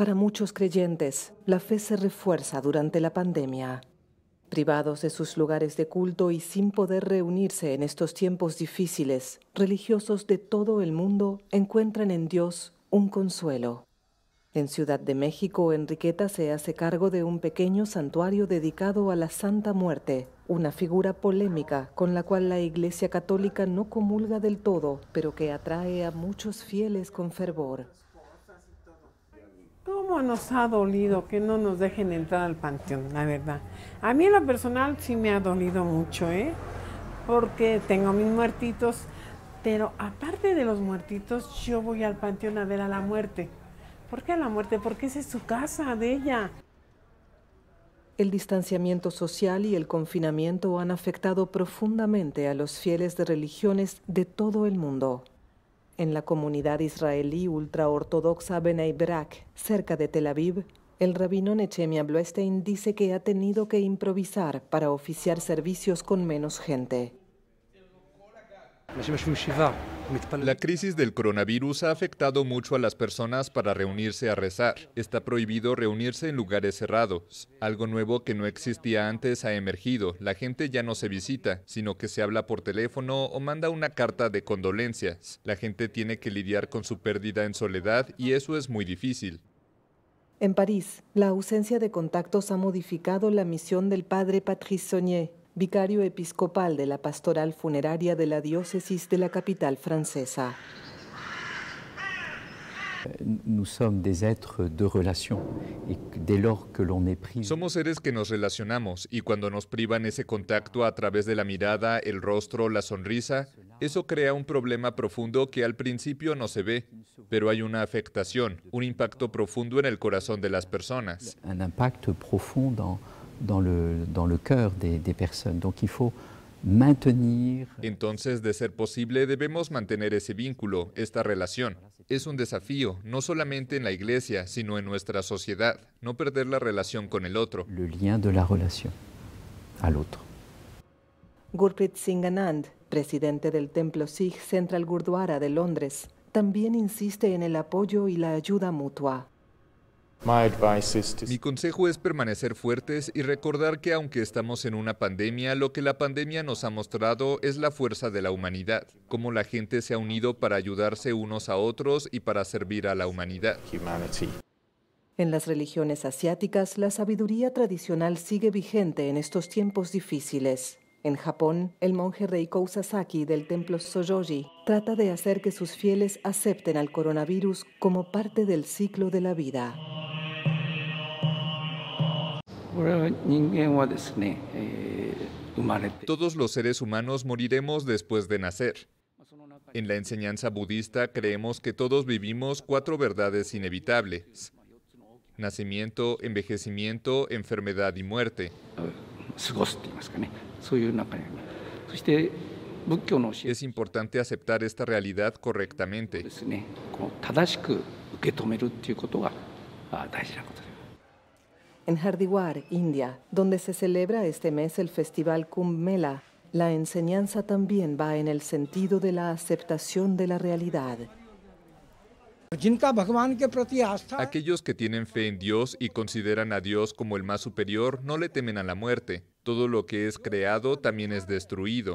Para muchos creyentes, la fe se refuerza durante la pandemia. Privados de sus lugares de culto y sin poder reunirse en estos tiempos difíciles, religiosos de todo el mundo encuentran en Dios un consuelo. En Ciudad de México, Enriqueta se hace cargo de un pequeño santuario dedicado a la Santa Muerte, una figura polémica con la cual la Iglesia Católica no comulga del todo, pero que atrae a muchos fieles con fervor. ¿Cómo nos ha dolido que no nos dejen entrar al panteón, la verdad? A mí en lo personal sí me ha dolido mucho, ¿eh? Porque tengo mis muertitos, pero aparte de los muertitos, yo voy al panteón a ver a la muerte. ¿Por qué a la muerte? Porque esa es su casa de ella. El distanciamiento social y el confinamiento han afectado profundamente a los fieles de religiones de todo el mundo en la comunidad israelí ultraortodoxa Benei Brak, cerca de Tel Aviv, el rabino Nechemia Bloestein dice que ha tenido que improvisar para oficiar servicios con menos gente. La crisis del coronavirus ha afectado mucho a las personas para reunirse a rezar. Está prohibido reunirse en lugares cerrados. Algo nuevo que no existía antes ha emergido. La gente ya no se visita, sino que se habla por teléfono o manda una carta de condolencias. La gente tiene que lidiar con su pérdida en soledad y eso es muy difícil. En París, la ausencia de contactos ha modificado la misión del padre Patrice Saunier vicario episcopal de la pastoral funeraria de la diócesis de la capital francesa. Somos seres que nos relacionamos y cuando nos privan ese contacto a través de la mirada, el rostro, la sonrisa, eso crea un problema profundo que al principio no se ve, pero hay una afectación, un impacto profundo en el corazón de las personas. Un impacto profundo le, dans Entonces, de ser posible, debemos mantener ese vínculo, esta relación. Es un desafío, no solamente en la iglesia, sino en nuestra sociedad, no perder la relación con el otro. Le lien de la presidente del templo Sikh Central Gurdwara de Londres, también insiste en el apoyo y la ayuda mutua. Mi consejo es permanecer fuertes y recordar que aunque estamos en una pandemia, lo que la pandemia nos ha mostrado es la fuerza de la humanidad, cómo la gente se ha unido para ayudarse unos a otros y para servir a la humanidad. En las religiones asiáticas, la sabiduría tradicional sigue vigente en estos tiempos difíciles. En Japón, el monje Reiko Sasaki del templo Soyoji trata de hacer que sus fieles acepten al coronavirus como parte del ciclo de la vida. Eh, todos los seres humanos moriremos después de nacer. En la enseñanza budista creemos que todos vivimos cuatro verdades inevitables. Nacimiento, envejecimiento, enfermedad y muerte. Es importante aceptar esta realidad correctamente en Hardiwar, India, donde se celebra este mes el festival Kumbh Mela, la enseñanza también va en el sentido de la aceptación de la realidad. Aquellos que tienen fe en Dios y consideran a Dios como el más superior no le temen a la muerte. Todo lo que es creado también es destruido.